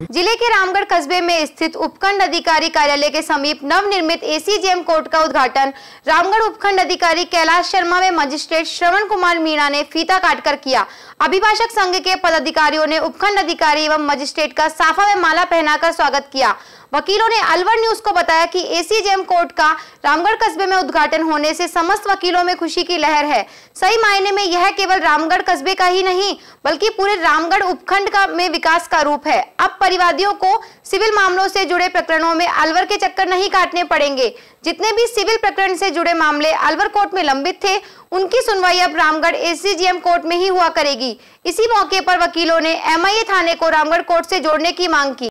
जिले के रामगढ़ कस्बे में स्थित उपखंड अधिकारी कार्यालय के समीप नवनिर्मित एसीजेएम कोर्ट का उद्घाटन रामगढ़ उपखंड अधिकारी कैलाश शर्मा में मजिस्ट्रेट श्रवण कुमार मीणा ने फीता काटकर किया अभिभाषक संघ के पदाधिकारियों ने उपखंड अधिकारी एवं मजिस्ट्रेट का साफा व माला पहनाकर स्वागत किया वकीलों ने अलवर न्यूज को बताया कि एसी जेम कोर्ट का रामगढ़ कस्बे में उद्घाटन होने से समस्त वकीलों में खुशी की लहर है सही मायने में यह केवल रामगढ़ कस्बे का ही नहीं बल्कि पूरे रामगढ़ उपखंड का में विकास का रूप है अब परिवादियों को सिविल मामलों से जुड़े प्रकरणों में अलवर के चक्कर नहीं काटने पड़ेंगे जितने भी सिविल प्रकरण से जुड़े मामले अलवर कोर्ट में लंबित थे उनकी सुनवाई अब रामगढ़ एसीजीएम कोर्ट में ही हुआ करेगी इसी मौके पर वकीलों ने एमआईए थाने को रामगढ़ कोर्ट से जोड़ने की मांग की